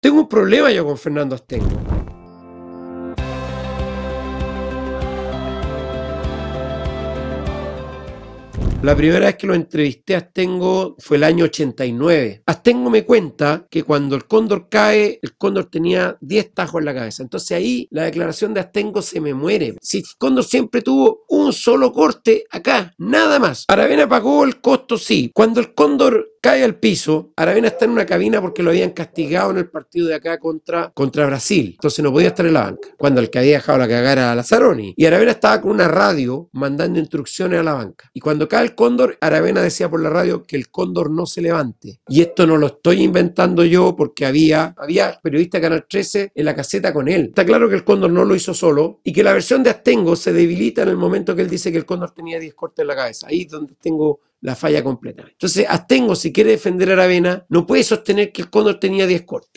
Tengo un problema yo con Fernando Astengo. La primera vez que lo entrevisté a Astengo fue el año 89. Astengo me cuenta que cuando el cóndor cae, el cóndor tenía 10 tajos en la cabeza. Entonces ahí la declaración de Astengo se me muere. Si el cóndor siempre tuvo un solo corte acá, nada más. Aravena pagó el costo, sí. Cuando el cóndor cae al piso. Aravena está en una cabina porque lo habían castigado en el partido de acá contra, contra Brasil. Entonces no podía estar en la banca. Cuando el que había dejado la cagada era Lazaroni. Y Aravena estaba con una radio mandando instrucciones a la banca. Y cuando cae el cóndor, Aravena decía por la radio que el cóndor no se levante. Y esto no lo estoy inventando yo porque había, había periodista Canal 13 en la caseta con él. Está claro que el cóndor no lo hizo solo y que la versión de Astengo se debilita en el momento que él dice que el cóndor tenía 10 cortes en la cabeza. Ahí es donde tengo la falla completamente. Entonces, Astengo, si quiere defender a Aravena, no puede sostener que el cóndor tenía 10 cortes.